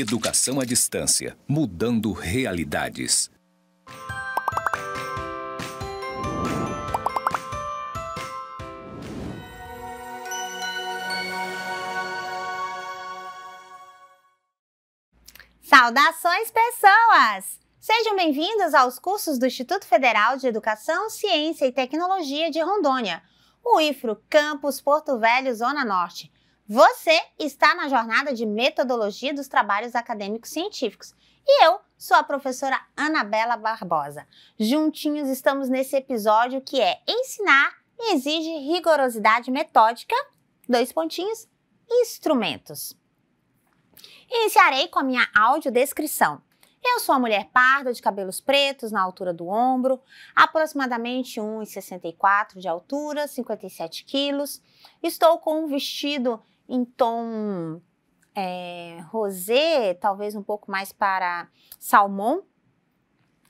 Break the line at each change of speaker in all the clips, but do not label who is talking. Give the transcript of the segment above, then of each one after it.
Educação à distância, mudando realidades. Saudações, pessoas! Sejam bem-vindos aos cursos do Instituto Federal de Educação, Ciência e Tecnologia de Rondônia, o IFRO Campus Porto Velho, Zona Norte. Você está na jornada de metodologia dos trabalhos acadêmicos científicos e eu sou a professora Anabela Barbosa. Juntinhos estamos nesse episódio que é ensinar exige rigorosidade metódica, dois pontinhos, instrumentos. Iniciarei com a minha audiodescrição. Eu sou uma mulher parda de cabelos pretos na altura do ombro, aproximadamente 1,64 de altura, 57 quilos. Estou com um vestido em então, tom é, rosé, talvez um pouco mais para salmão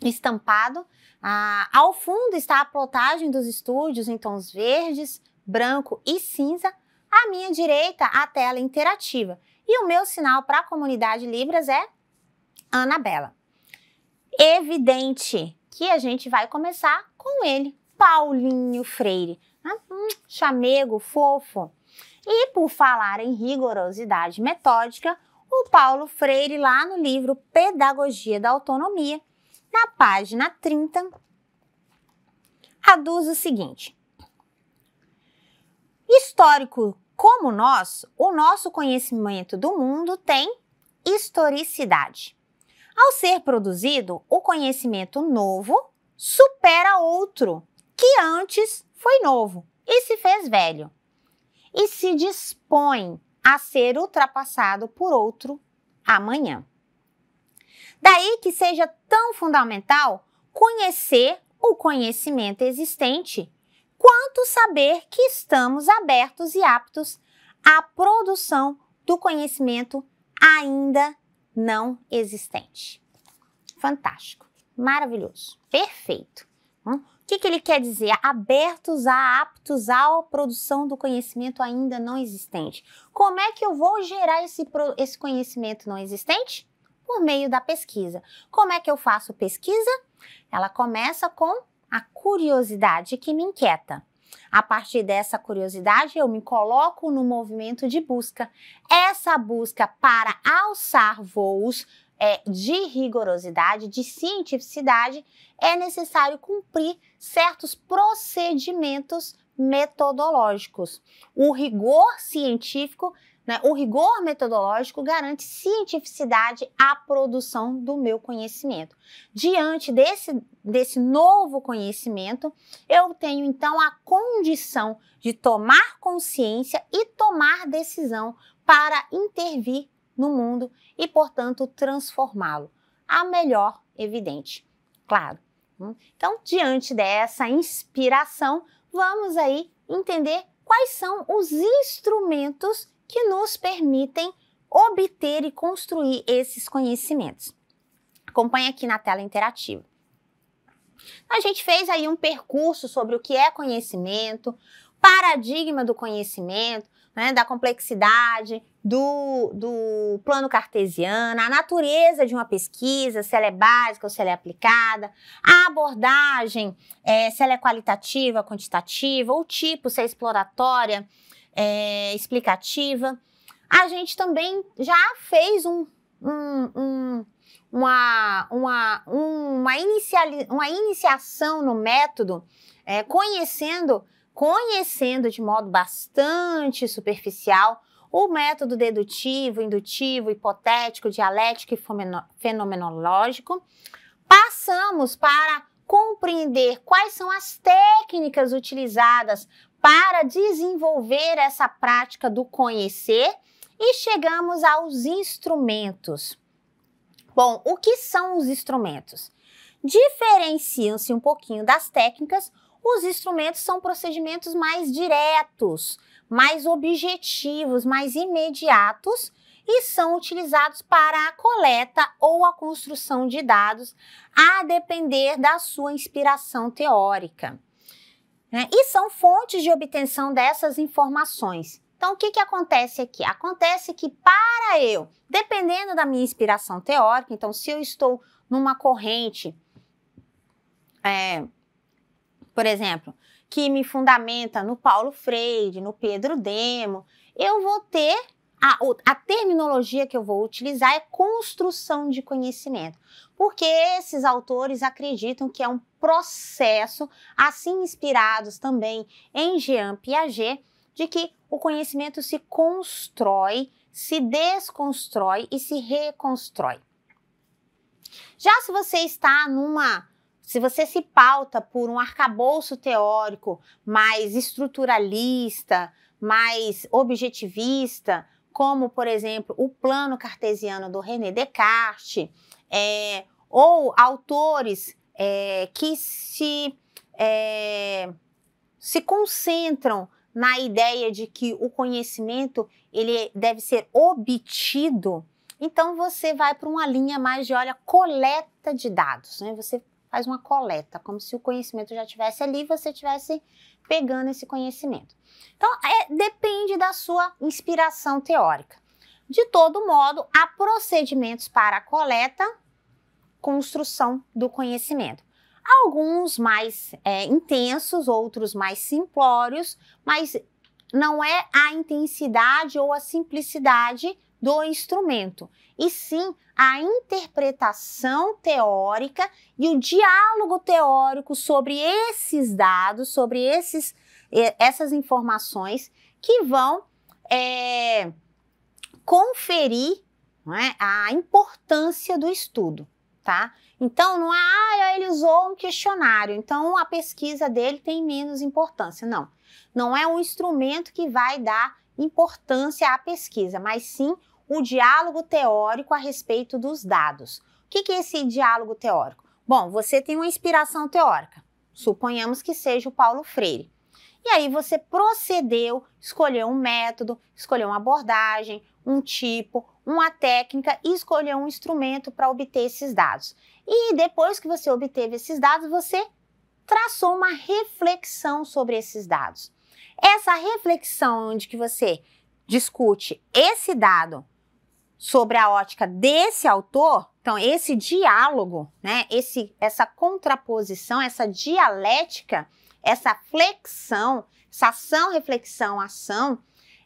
estampado. Ah, ao fundo está a plotagem dos estúdios em tons verdes, branco e cinza. À minha direita, a tela interativa. E o meu sinal para a comunidade Libras é Anabela. Evidente que a gente vai começar com ele, Paulinho Freire. Ah, hum, chamego, fofo. E por falar em rigorosidade metódica, o Paulo Freire, lá no livro Pedagogia da Autonomia, na página 30, aduz o seguinte: Histórico como nós, o nosso conhecimento do mundo tem historicidade. Ao ser produzido, o conhecimento novo supera outro que antes foi novo e se fez velho e se dispõe a ser ultrapassado por outro amanhã. Daí que seja tão fundamental conhecer o conhecimento existente, quanto saber que estamos abertos e aptos à produção do conhecimento ainda não existente. Fantástico, maravilhoso, perfeito. Hum? que, que ele quer dizer? Abertos a aptos à produção do conhecimento ainda não existente. Como é que eu vou gerar esse, esse conhecimento não existente? Por meio da pesquisa. Como é que eu faço pesquisa? Ela começa com a curiosidade que me inquieta. A partir dessa curiosidade, eu me coloco no movimento de busca. Essa busca para alçar voos é, de rigorosidade, de cientificidade, é necessário cumprir certos procedimentos metodológicos. O rigor científico, né, o rigor metodológico garante cientificidade à produção do meu conhecimento. Diante desse, desse novo conhecimento, eu tenho então a condição de tomar consciência e tomar decisão para intervir no mundo e, portanto, transformá-lo a melhor, evidente. Claro. Hum. Então, diante dessa inspiração, vamos aí entender quais são os instrumentos que nos permitem obter e construir esses conhecimentos. Acompanhe aqui na tela interativa. A gente fez aí um percurso sobre o que é conhecimento, paradigma do conhecimento, né, da complexidade, do, do plano cartesiano, a natureza de uma pesquisa, se ela é básica ou se ela é aplicada, a abordagem, é, se ela é qualitativa, quantitativa, o tipo, se é exploratória, é, explicativa. A gente também já fez um, um, um uma, uma, uma, iniciali, uma iniciação no método, é, conhecendo, conhecendo de modo bastante superficial o método dedutivo, indutivo, hipotético, dialético e fenomenológico. Passamos para compreender quais são as técnicas utilizadas para desenvolver essa prática do conhecer e chegamos aos instrumentos. Bom, o que são os instrumentos? Diferenciam-se um pouquinho das técnicas. Os instrumentos são procedimentos mais diretos, mais objetivos, mais imediatos e são utilizados para a coleta ou a construção de dados, a depender da sua inspiração teórica. Né? E são fontes de obtenção dessas informações. Então, o que, que acontece aqui? Acontece que, para eu, dependendo da minha inspiração teórica, então, se eu estou numa corrente, é, por exemplo, que me fundamenta no Paulo Freire, no Pedro Demo, eu vou ter a, a, terminologia que eu vou utilizar é construção de conhecimento, porque esses autores acreditam que é um processo, assim inspirados também em Jean Piaget, de que o conhecimento se constrói, se desconstrói e se reconstrói. Já se você está numa se você se pauta por um arcabouço teórico mais estruturalista, mais objetivista, como, por exemplo, o plano cartesiano do René Descartes, é, ou autores é, que se, é, se concentram na ideia de que o conhecimento ele deve ser obtido, então você vai para uma linha mais de, olha, coleta de dados, né? Você faz uma coleta, como se o conhecimento já tivesse ali e você tivesse pegando esse conhecimento. Então, é, depende da sua inspiração teórica. De todo modo, há procedimentos para a coleta, construção do conhecimento. Alguns mais é, intensos, outros mais simplórios, mas não é a intensidade ou a simplicidade do instrumento, e sim a interpretação teórica e o diálogo teórico sobre esses dados, sobre esses, essas informações que vão é, conferir é, a importância do estudo. Tá? Então, não é, ah, ele usou um questionário, então a pesquisa dele tem menos importância. Não, não é um instrumento que vai dar importância à pesquisa, mas sim um diálogo teórico a respeito dos dados. O que é esse diálogo teórico? Bom, você tem uma inspiração teórica, suponhamos que seja o Paulo Freire. E aí você procedeu, escolheu um método, escolheu uma abordagem, um tipo, uma técnica e escolheu um instrumento para obter esses dados. E depois que você obteve esses dados, você traçou uma reflexão sobre esses dados. Essa reflexão onde que você discute esse dado sobre a ótica desse autor, então esse diálogo, né, esse, essa contraposição, essa dialética, essa flexão, essa ação, reflexão, ação,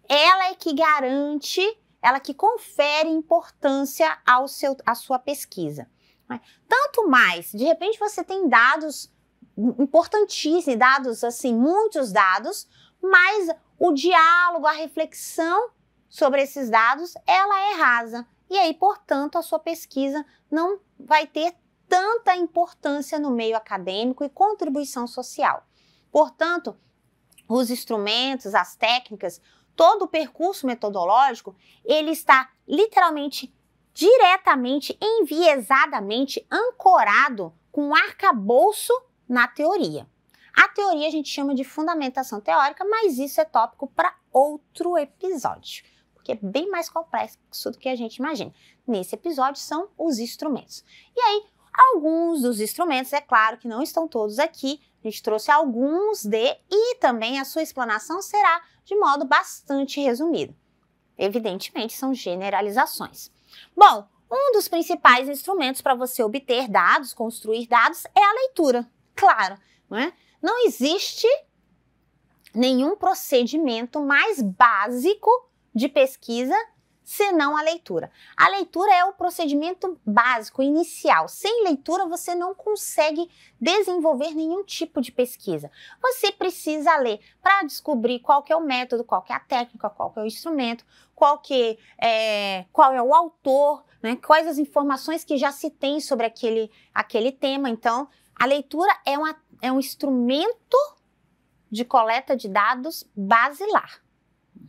ela é que garante, ela é que confere importância ao seu, à sua pesquisa. Né? Tanto mais, de repente você tem dados importantíssimos, dados assim, muitos dados, mas o diálogo, a reflexão sobre esses dados, ela é rasa. E aí, portanto, a sua pesquisa não vai ter tanta importância no meio acadêmico e contribuição social. Portanto, os instrumentos, as técnicas, todo o percurso metodológico, ele está literalmente diretamente, enviesadamente ancorado com um arcabouço na teoria. A teoria a gente chama de fundamentação teórica, mas isso é tópico para outro episódio porque é bem mais complexo do que a gente imagina. Nesse episódio são os instrumentos. E aí, alguns dos instrumentos, é claro que não estão todos aqui, a gente trouxe alguns de e também a sua explanação será de modo bastante resumido. Evidentemente, são generalizações. Bom, um dos principais instrumentos para você obter dados, construir dados, é a leitura. Claro, não, é? não existe nenhum procedimento mais básico de pesquisa senão a leitura. A leitura é o procedimento básico, inicial. Sem leitura, você não consegue desenvolver nenhum tipo de pesquisa. Você precisa ler para descobrir qual que é o método, qual que é a técnica, qual que é o instrumento, qual que é, qual é o autor, né? quais as informações que já se tem sobre aquele, aquele tema. Então, a leitura é, uma, é um instrumento de coleta de dados basilar.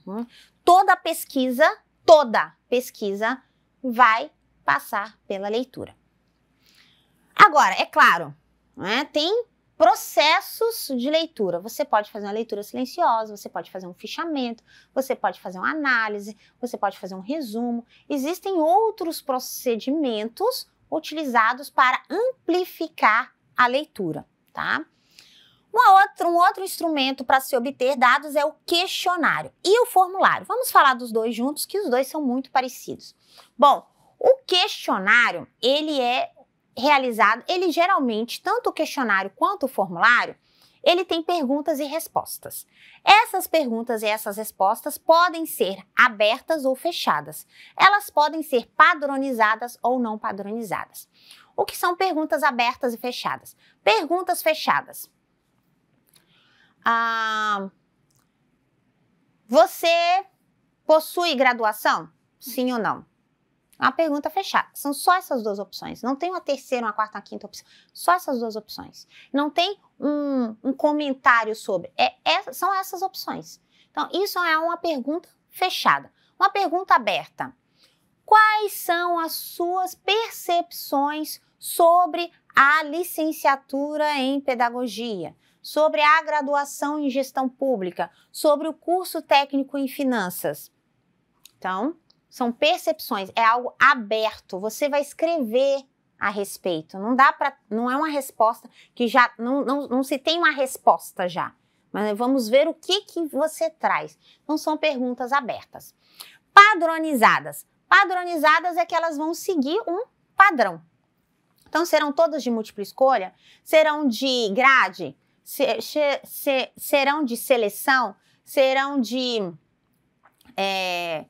Uhum. Toda pesquisa, toda pesquisa vai passar pela leitura. Agora, é claro, né, tem processos de leitura. Você pode fazer uma leitura silenciosa, você pode fazer um fichamento, você pode fazer uma análise, você pode fazer um resumo. Existem outros procedimentos utilizados para amplificar a leitura, tá? Outra, um outro instrumento para se obter dados é o questionário e o formulário. Vamos falar dos dois juntos, que os dois são muito parecidos. Bom, o questionário, ele é realizado, ele geralmente, tanto o questionário quanto o formulário, ele tem perguntas e respostas. Essas perguntas e essas respostas podem ser abertas ou fechadas. Elas podem ser padronizadas ou não padronizadas. O que são perguntas abertas e fechadas? Perguntas fechadas ah, você possui graduação? Sim ou não? É uma pergunta fechada. São só essas duas opções. Não tem uma terceira, uma quarta, uma quinta opção. Só essas duas opções. Não tem um, um comentário sobre. É, é, são essas opções. Então, isso é uma pergunta fechada. Uma pergunta aberta. Quais são as suas percepções sobre a licenciatura em pedagogia? sobre a graduação em gestão pública, sobre o curso técnico em finanças. Então, são percepções, é algo aberto, você vai escrever a respeito. Não dá para, não é uma resposta que já não, não, não se tem uma resposta já. Mas vamos ver o que que você traz. Então são perguntas abertas. Padronizadas. Padronizadas é que elas vão seguir um padrão. Então serão todas de múltipla escolha, serão de grade, serão de seleção, serão de. É,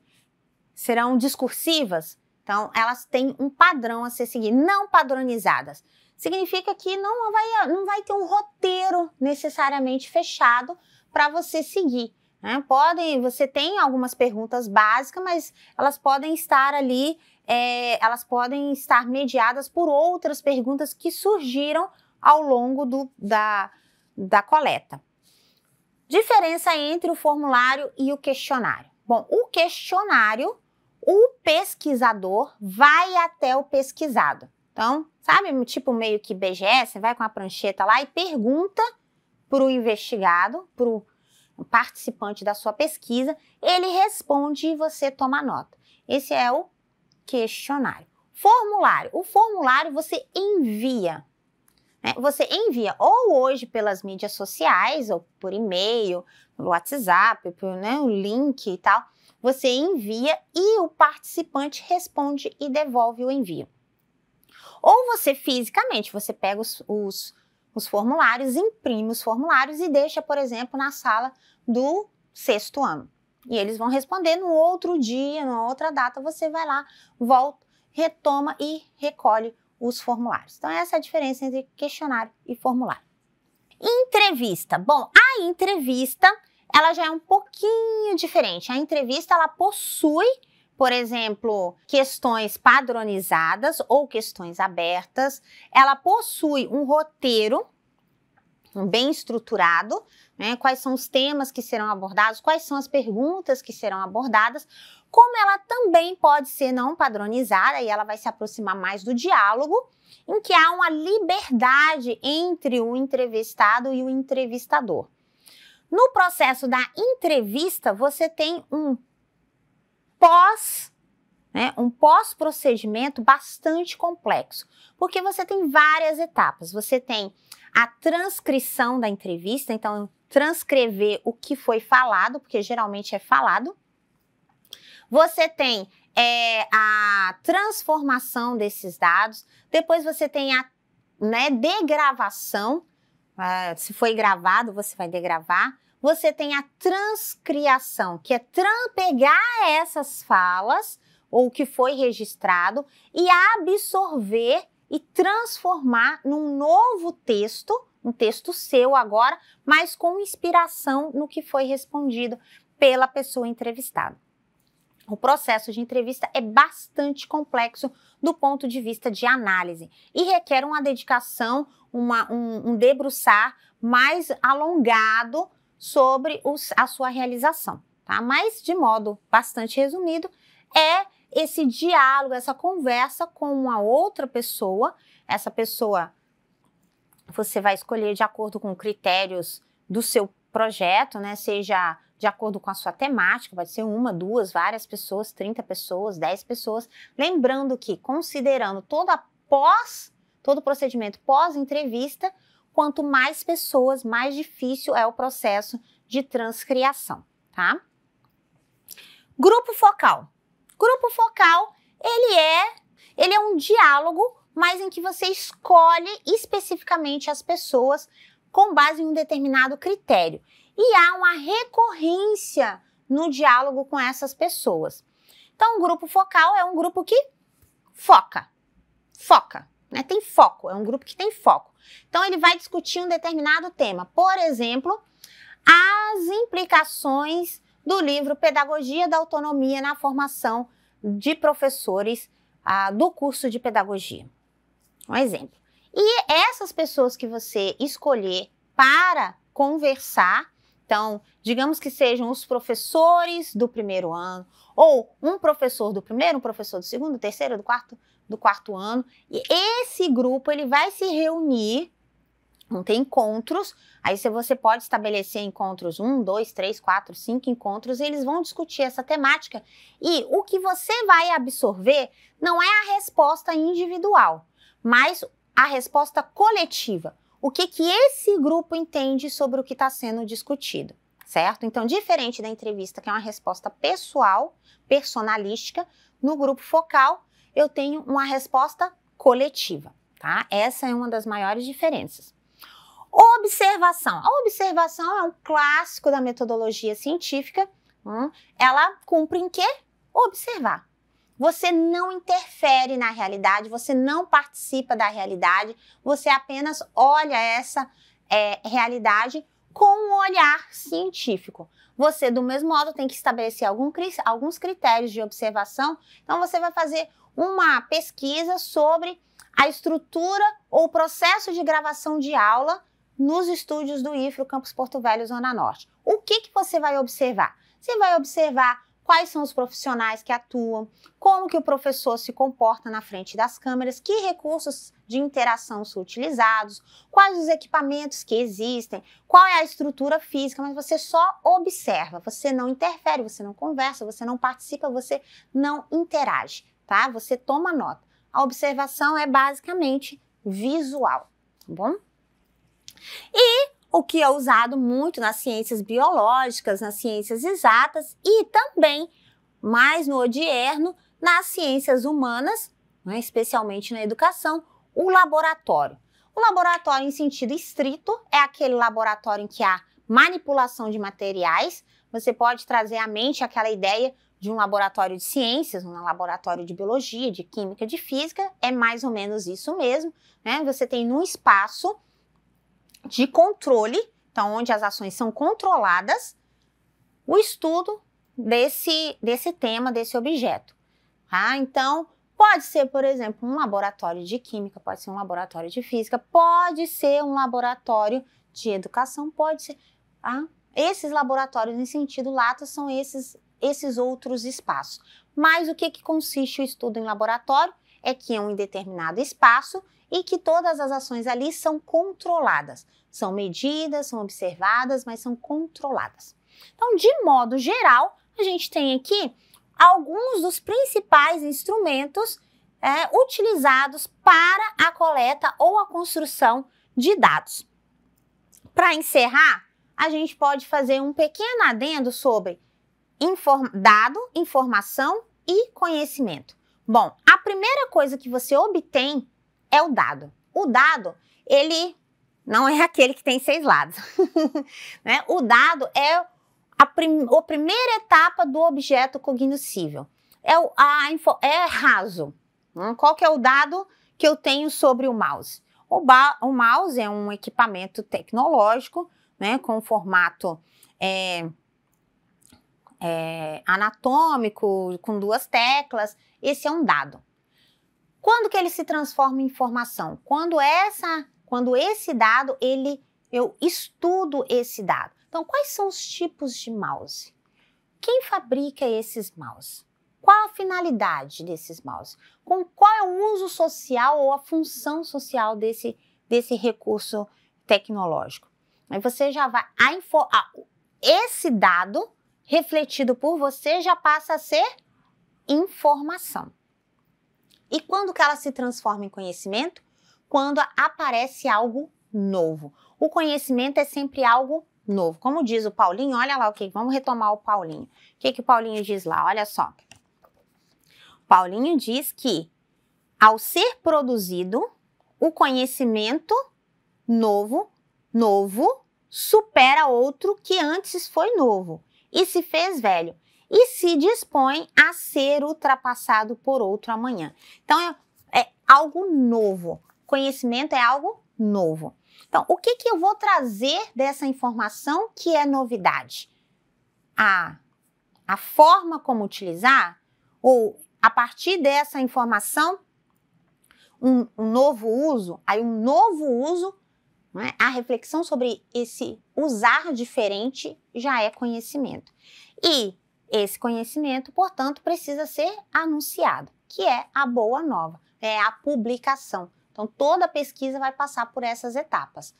serão discursivas. Então, elas têm um padrão a ser seguido, não padronizadas. Significa que não vai, não vai ter um roteiro necessariamente fechado para você seguir. Né? Podem, você tem algumas perguntas básicas, mas elas podem estar ali, é, elas podem estar mediadas por outras perguntas que surgiram ao longo do, da, da coleta. Diferença entre o formulário e o questionário. Bom, o questionário, o pesquisador vai até o pesquisado. Então, sabe, tipo meio que BGS, você vai com a prancheta lá e pergunta para o investigado, para o participante da sua pesquisa, ele responde e você toma nota. Esse é o questionário. Formulário. O formulário você envia né? Você envia ou hoje pelas mídias sociais, ou por e-mail, pelo WhatsApp, por né, o link e tal. Você envia e o participante responde e devolve o envio. Ou você fisicamente, você pega os, os, os formulários, imprime os formulários e deixa, por exemplo, na sala do sexto ano. E eles vão responder no outro dia, numa outra data, você vai lá, volta, retoma e recolhe os formulários. Então, essa é a diferença entre questionário e formulário. Entrevista. Bom, a entrevista ela já é um pouquinho diferente. A entrevista ela possui, por exemplo, questões padronizadas ou questões abertas. Ela possui um roteiro bem estruturado, né? quais são os temas que serão abordados, quais são as perguntas que serão abordadas, como ela também pode ser não padronizada e ela vai se aproximar mais do diálogo, em que há uma liberdade entre o entrevistado e o entrevistador. No processo da entrevista, você tem um pós, né, um pós-procedimento bastante complexo, porque você tem várias etapas. Você tem a transcrição da entrevista, então transcrever o que foi falado, porque geralmente é falado. Você tem é, a transformação desses dados, depois você tem a né, degravação, uh, se foi gravado, você vai degravar. Você tem a transcriação, que é pegar essas falas ou que foi registrado e absorver e transformar num novo texto, um texto seu agora, mas com inspiração no que foi respondido pela pessoa entrevistada. O processo de entrevista é bastante complexo do ponto de vista de análise e requer uma dedicação, uma, um, um debruçar mais alongado sobre os, a sua realização. Tá? Mas, de modo bastante resumido, é esse diálogo, essa conversa com uma outra pessoa. Essa pessoa você vai escolher de acordo com critérios do seu projeto, né? Seja de acordo com a sua temática, pode ser uma, duas, várias pessoas, 30 pessoas, 10 pessoas. Lembrando que, considerando toda pós, todo o procedimento pós-entrevista, quanto mais pessoas, mais difícil é o processo de transcriação, tá? Grupo focal. Grupo focal, ele é, ele é um diálogo, mas em que você escolhe especificamente as pessoas com base em um determinado critério e há uma recorrência no diálogo com essas pessoas. Então, o grupo focal é um grupo que foca, foca, né? Tem foco, é um grupo que tem foco. Então, ele vai discutir um determinado tema, por exemplo, as implicações do livro Pedagogia da Autonomia na Formação de Professores ah, do curso de Pedagogia. Um exemplo. E essas pessoas que você escolher para conversar então, digamos que sejam os professores do primeiro ano, ou um professor do primeiro, um professor do segundo, terceiro, do quarto, do quarto ano. E esse grupo ele vai se reunir, vão ter encontros. Aí você pode estabelecer encontros um, dois, três, quatro, cinco encontros. E eles vão discutir essa temática. E o que você vai absorver não é a resposta individual, mas a resposta coletiva o que, que esse grupo entende sobre o que está sendo discutido, certo? Então, diferente da entrevista, que é uma resposta pessoal, personalística, no grupo focal, eu tenho uma resposta coletiva, tá? Essa é uma das maiores diferenças. Observação. A observação é um clássico da metodologia científica. Hum? Ela cumpre em quê? Observar. Você não interfere na realidade, você não participa da realidade, você apenas olha essa é, realidade com um olhar científico. Você, do mesmo modo, tem que estabelecer algum, alguns critérios de observação. Então, você vai fazer uma pesquisa sobre a estrutura ou processo de gravação de aula nos estúdios do IFRO Campus Porto Velho, Zona Norte. O que, que você vai observar? Você vai observar quais são os profissionais que atuam, como que o professor se comporta na frente das câmeras, que recursos de interação são utilizados, quais os equipamentos que existem, qual é a estrutura física, mas você só observa, você não interfere, você não conversa, você não participa, você não interage, tá? Você toma nota. A observação é basicamente visual, tá bom? E o que é usado muito nas ciências biológicas, nas ciências exatas e também, mais no odierno, nas ciências humanas, né, especialmente na educação, o laboratório. O laboratório em sentido estrito é aquele laboratório em que há manipulação de materiais. Você pode trazer à mente aquela ideia de um laboratório de ciências, um laboratório de biologia, de química, de física, é mais ou menos isso mesmo. Né? Você tem num espaço de controle, então onde as ações são controladas, o estudo desse, desse tema, desse objeto. Tá? Então, pode ser, por exemplo, um laboratório de química, pode ser um laboratório de física, pode ser um laboratório de educação, pode ser. Tá? Esses laboratórios em sentido lato são esses, esses outros espaços. Mas o que, que consiste o estudo em laboratório? é que é um determinado espaço e que todas as ações ali são controladas. São medidas, são observadas, mas são controladas. Então, de modo geral, a gente tem aqui alguns dos principais instrumentos é, utilizados para a coleta ou a construção de dados. Para encerrar, a gente pode fazer um pequeno adendo sobre inform dado, informação e conhecimento. Bom, primeira coisa que você obtém é o dado. O dado, ele não é aquele que tem seis lados. né? O dado é a, prim a primeira etapa do objeto cognoscível. É, o, a info é raso. Né? Qual que é o dado que eu tenho sobre o mouse? O, o mouse é um equipamento tecnológico né, com formato é, é, anatômico, com duas teclas. Esse é um dado. Quando que ele se transforma em informação? Quando essa, quando esse dado, ele eu estudo esse dado. Então, quais são os tipos de mouse? Quem fabrica esses mouse? Qual a finalidade desses mouse? Com qual é o uso social ou a função social desse, desse recurso tecnológico? Aí você já vai. A info, a, esse dado refletido por você já passa a ser informação. E quando que ela se transforma em conhecimento? Quando aparece algo novo. O conhecimento é sempre algo novo. Como diz o Paulinho, olha lá o okay, que, vamos retomar o Paulinho. O que que o Paulinho diz lá? Olha só. Paulinho diz que ao ser produzido o conhecimento novo, novo supera outro que antes foi novo e se fez velho e se dispõe a ser ultrapassado por outro amanhã. Então é, é algo novo. Conhecimento é algo novo. Então, o que, que eu vou trazer dessa informação que é novidade? A, a forma como utilizar, ou a partir dessa informação, um, um novo uso, aí um novo uso, né? a reflexão sobre esse usar diferente já é conhecimento. E esse conhecimento, portanto, precisa ser anunciado, que é a boa nova, é a publicação. Então, toda pesquisa vai passar por essas etapas: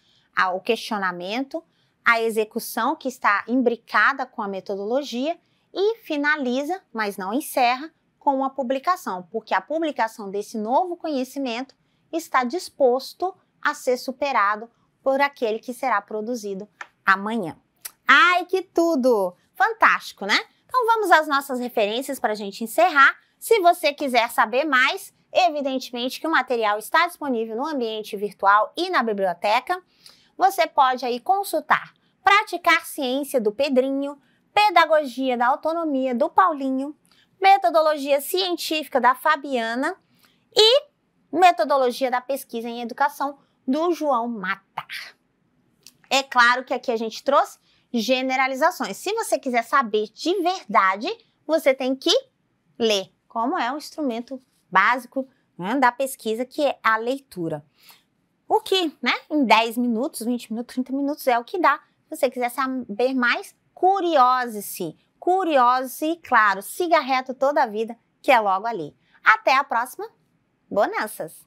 o questionamento, a execução, que está imbricada com a metodologia, e finaliza, mas não encerra, com a publicação, porque a publicação desse novo conhecimento está disposto a ser superado por aquele que será produzido amanhã. Ai, que tudo! Fantástico, né? Então vamos às nossas referências para a gente encerrar. Se você quiser saber mais, evidentemente que o material está disponível no ambiente virtual e na biblioteca. Você pode aí consultar Praticar Ciência do Pedrinho, Pedagogia da Autonomia do Paulinho, Metodologia Científica da Fabiana e Metodologia da Pesquisa em Educação do João Matar. É claro que aqui a gente trouxe generalizações. Se você quiser saber de verdade, você tem que ler, como é o um instrumento básico né, da pesquisa, que é a leitura. O que, né, em 10 minutos, 20 minutos, 30 minutos é o que dá. Se você quiser saber mais, curiose-se. Curiose e, claro, siga reto toda a vida, que é logo ali. Até a próxima. Bonanças!